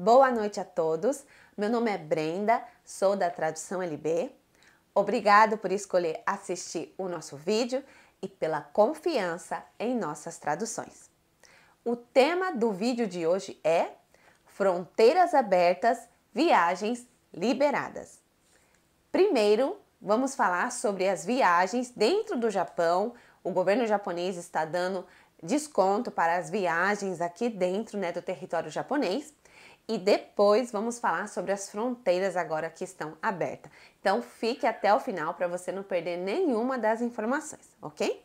Boa noite a todos. Meu nome é Brenda, sou da Tradução LB. Obrigado por escolher assistir o nosso vídeo e pela confiança em nossas traduções. O tema do vídeo de hoje é Fronteiras abertas, viagens liberadas. Primeiro, vamos falar sobre as viagens dentro do Japão. O governo japonês está dando desconto para as viagens aqui dentro né, do território japonês e depois vamos falar sobre as fronteiras agora que estão abertas. Então fique até o final para você não perder nenhuma das informações, ok?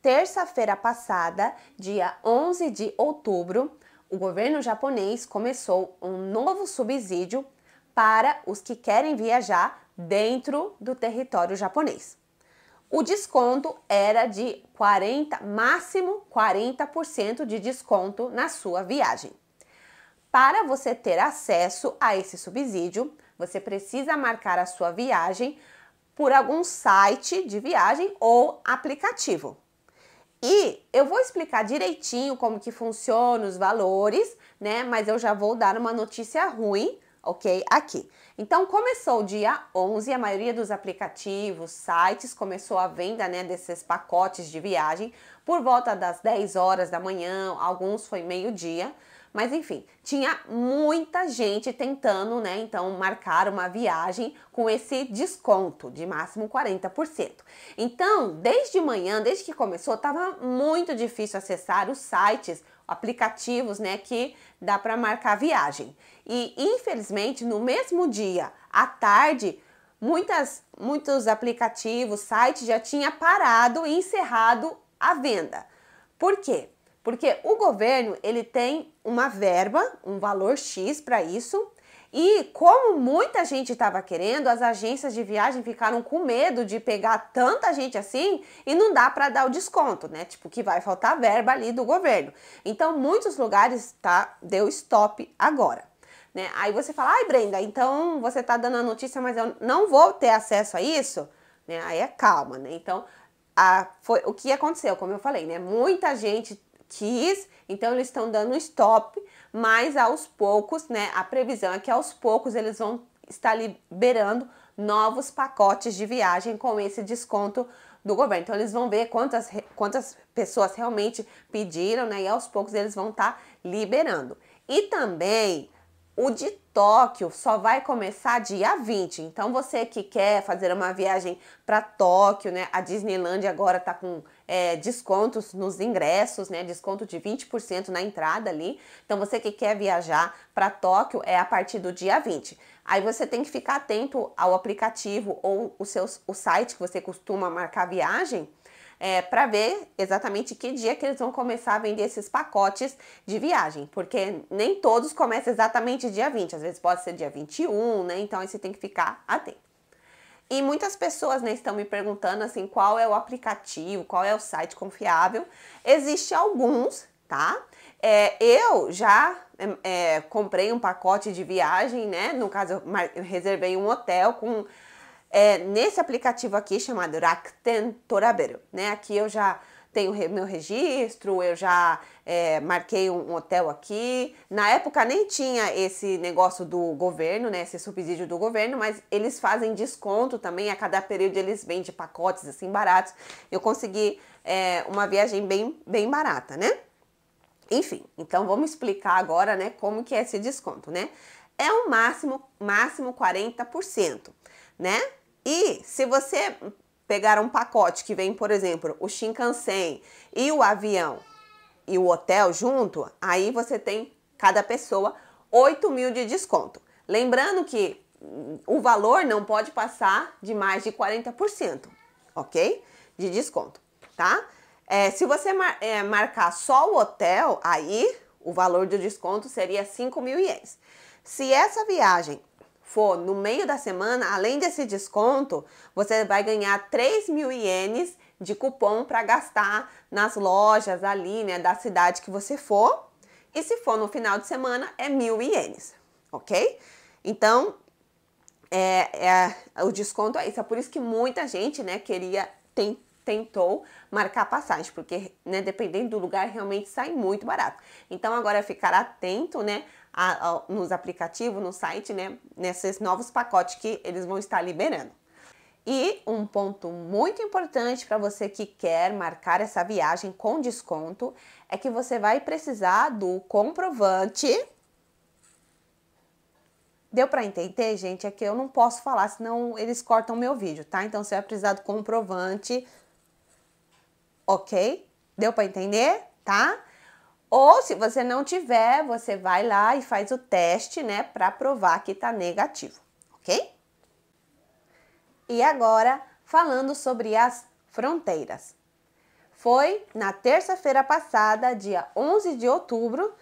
Terça-feira passada, dia 11 de outubro, o governo japonês começou um novo subsídio para os que querem viajar dentro do território japonês. O desconto era de 40, máximo 40% de desconto na sua viagem. Para você ter acesso a esse subsídio, você precisa marcar a sua viagem por algum site de viagem ou aplicativo. E eu vou explicar direitinho como que funciona os valores, né? Mas eu já vou dar uma notícia ruim, ok? Aqui. Então começou o dia 11, a maioria dos aplicativos, sites começou a venda, né, desses pacotes de viagem por volta das 10 horas da manhã, alguns foi meio-dia. Mas enfim, tinha muita gente tentando, né, então marcar uma viagem com esse desconto de máximo 40%. Então, desde manhã, desde que começou, estava muito difícil acessar os sites, aplicativos, né, que dá para marcar viagem. E infelizmente, no mesmo dia, à tarde, muitas muitos aplicativos, sites já tinha parado e encerrado a venda. Por quê? Porque o governo, ele tem uma verba, um valor X para isso, e como muita gente estava querendo, as agências de viagem ficaram com medo de pegar tanta gente assim e não dá para dar o desconto, né? Tipo que vai faltar verba ali do governo. Então muitos lugares tá deu stop agora. Né? Aí você fala, ai Brenda, então você tá dando a notícia, mas eu não vou ter acesso a isso, né? Aí é calma, né? Então a, foi o que aconteceu, como eu falei, né? Muita gente quis, então eles estão dando stop, mas aos poucos, né? A previsão é que aos poucos eles vão estar liberando novos pacotes de viagem com esse desconto do governo. Então eles vão ver quantas, quantas pessoas realmente pediram, né? E aos poucos eles vão estar tá liberando. E também o de Tóquio só vai começar dia 20. Então você que quer fazer uma viagem para Tóquio, né? A Disneyland agora tá com é, descontos nos ingressos, né? Desconto de 20% na entrada ali. Então, você que quer viajar para Tóquio é a partir do dia 20. Aí você tem que ficar atento ao aplicativo ou o, seu, o site que você costuma marcar viagem. É, para ver exatamente que dia que eles vão começar a vender esses pacotes de viagem, porque nem todos começam exatamente dia 20, às vezes pode ser dia 21, né? Então aí você tem que ficar atento. E muitas pessoas né, estão me perguntando assim, qual é o aplicativo, qual é o site confiável. Existem alguns, tá? É, eu já é, é, comprei um pacote de viagem, né? No caso, eu reservei um hotel com é, nesse aplicativo aqui chamado Rakuten Torabero né? Aqui eu já tenho meu registro, eu já é, marquei um hotel aqui. Na época nem tinha esse negócio do governo, né, esse subsídio do governo, mas eles fazem desconto também, a cada período eles vendem pacotes assim baratos. Eu consegui é, uma viagem bem, bem barata, né? Enfim, então vamos explicar agora, né, como que é esse desconto, né? É o um máximo, máximo 40%, né? E se você pegar um pacote que vem, por exemplo, o Shinkansen e o avião e o hotel junto, aí você tem cada pessoa 8 mil de desconto. Lembrando que hum, o valor não pode passar de mais de 40%, ok? De desconto, tá? É, se você mar é, marcar só o hotel, aí o valor do desconto seria 5 mil ienes. Se essa viagem for no meio da semana, além desse desconto, você vai ganhar 3 mil ienes de cupom para gastar nas lojas ali, né, da cidade que você for. E se for no final de semana, é mil ienes, ok? Então, é, é, o desconto é isso. É por isso que muita gente, né, queria, tem, tentou marcar passagem, porque, né, dependendo do lugar, realmente sai muito barato. Então, agora ficar atento, né, a, a, nos aplicativos, no site, né? Nesses novos pacotes que eles vão estar liberando. E um ponto muito importante para você que quer marcar essa viagem com desconto é que você vai precisar do comprovante. Deu para entender, gente? É que eu não posso falar, senão eles cortam meu vídeo, tá? Então você vai precisar do comprovante. OK? Deu para entender? Tá? Ou se você não tiver, você vai lá e faz o teste, né, para provar que está negativo, ok? E agora, falando sobre as fronteiras. Foi na terça-feira passada, dia 11 de outubro,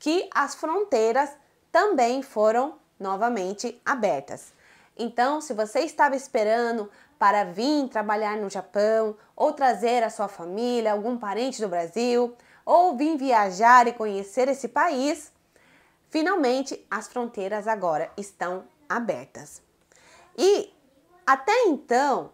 que as fronteiras também foram novamente abertas. Então, se você estava esperando para vir trabalhar no Japão ou trazer a sua família, algum parente do Brasil, ou vim viajar e conhecer esse país, finalmente as fronteiras agora estão abertas. E até então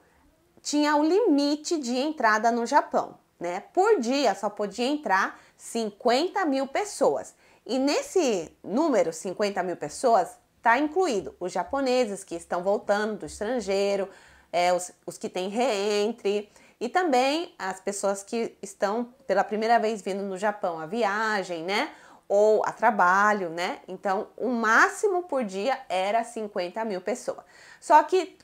tinha o limite de entrada no Japão, né? Por dia só podia entrar 50 mil pessoas. E nesse número, 50 mil pessoas, está incluído os japoneses que estão voltando do estrangeiro, é, os, os que têm reentre, e também as pessoas que estão pela primeira vez vindo no Japão a viagem, né? Ou a trabalho, né? Então, o máximo por dia era 50 mil pessoas. Só que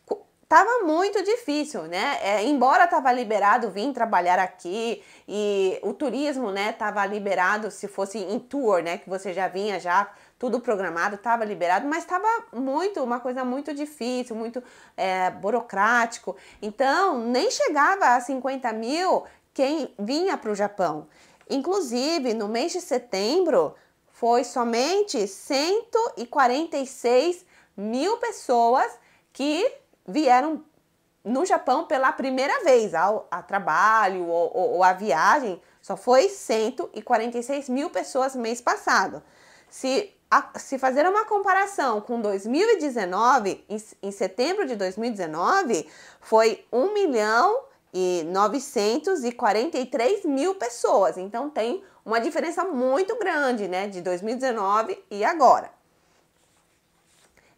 tava muito difícil, né? É, embora tava liberado vir trabalhar aqui e o turismo, né, tava liberado se fosse em tour, né, que você já vinha já tudo programado, estava liberado, mas estava muito, uma coisa muito difícil, muito é, burocrático. Então, nem chegava a 50 mil quem vinha para o Japão. Inclusive, no mês de setembro, foi somente 146 mil pessoas que vieram no Japão pela primeira vez, ao, a trabalho ou, ou, ou, a viagem, só foi 146 mil pessoas mês passado. Se a, se fazer uma comparação com 2019, em, em setembro de 2019, foi 1 milhão e 943 mil pessoas. Então tem uma diferença muito grande, né, de 2019 e agora.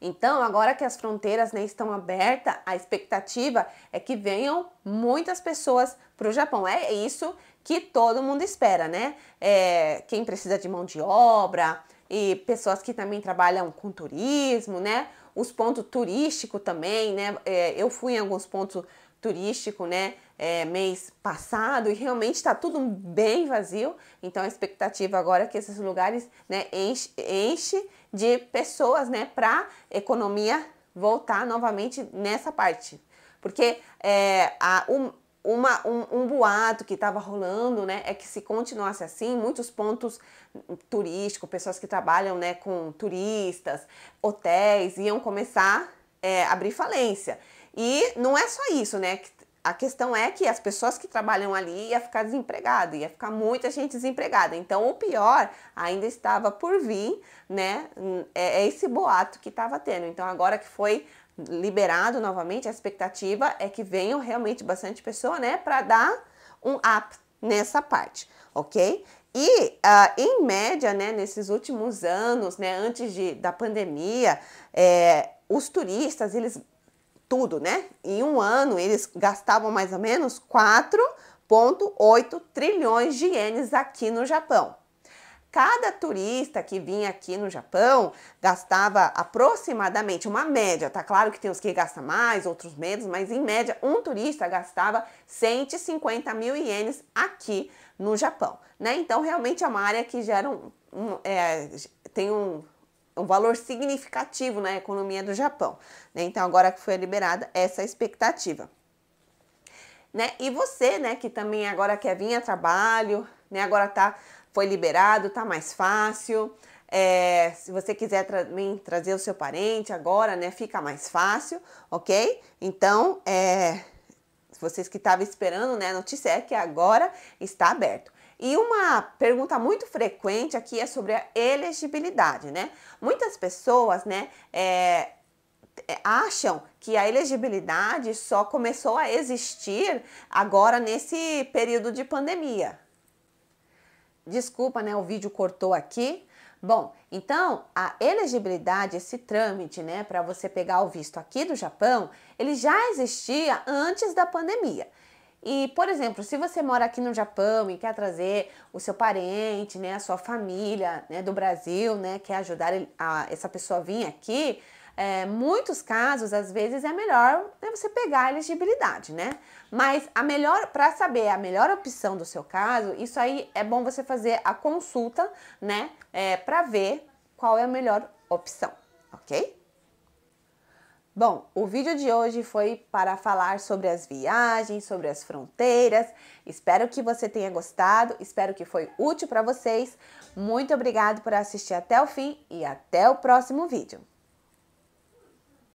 Então, agora que as fronteiras né, estão abertas, a expectativa é que venham muitas pessoas para o Japão. É isso que todo mundo espera, né? É, quem precisa de mão de obra, e pessoas que também trabalham com turismo, né? Os pontos turísticos também, né? É, eu fui em alguns pontos turísticos, né? É, mês passado e realmente está tudo bem vazio. Então a expectativa agora é que esses lugares, né, enche, enche de pessoas, né, para economia voltar novamente nessa parte, porque é, a, uma, um, um, boato que estava rolando, né, é que se continuasse assim, muitos pontos turísticos, pessoas que trabalham, né, com turistas, hotéis, iam começar a é, abrir falência. E não é só isso, né, a questão é que as pessoas que trabalham ali ia ficar desempregada, ia ficar muita gente desempregada. Então, o pior ainda estava por vir, né, é, é esse boato que estava tendo. Então, agora que foi liberado novamente, a expectativa é que venham realmente bastante pessoa, né, para dar um up nessa parte, ok? E uh, em média, né, nesses últimos anos, né, antes de, da pandemia, é, os turistas, eles tudo, né? Em um ano eles gastavam mais ou menos 4,8 trilhões de ienes aqui no Japão. Cada turista que vinha aqui no Japão gastava aproximadamente uma média, tá claro que tem os que gastam mais, outros menos, mas em média um turista gastava 150 mil ienes aqui no Japão, né? Então realmente é uma área que gera um, um é, tem um um valor significativo na economia do Japão. Né? Então, agora que foi liberada essa expectativa. Né? E você, né, que também agora quer vir a trabalho, né, agora tá foi liberado, tá mais fácil. É, se você quiser também tra trazer o seu parente agora, né, fica mais fácil, ok? Então, é, vocês que estavam esperando, né, a notícia é que agora está aberto. E uma pergunta muito frequente aqui é sobre a elegibilidade, né? Muitas pessoas, né, é, é acham que a elegibilidade só começou a existir agora nesse período de pandemia, Desculpa, né? O vídeo cortou aqui. Bom, então a elegibilidade, esse trâmite, né, para você pegar o visto aqui do Japão, ele já existia antes da pandemia. E, por exemplo, se você mora aqui no Japão e quer trazer o seu parente, né, a sua família, né, do Brasil, né, quer ajudar a, essa pessoa a vir aqui, é, muitos casos, às vezes, é melhor né, você pegar a elegibilidade, né? Mas a melhor, para saber a melhor opção do seu caso, isso aí é bom você fazer a consulta, né? É, para ver qual é a melhor opção, ok? Bom, o vídeo de hoje foi para falar sobre as viagens, sobre as fronteiras. Espero que você tenha gostado, espero que foi útil para vocês. Muito obrigado por assistir até o fim e até o próximo vídeo.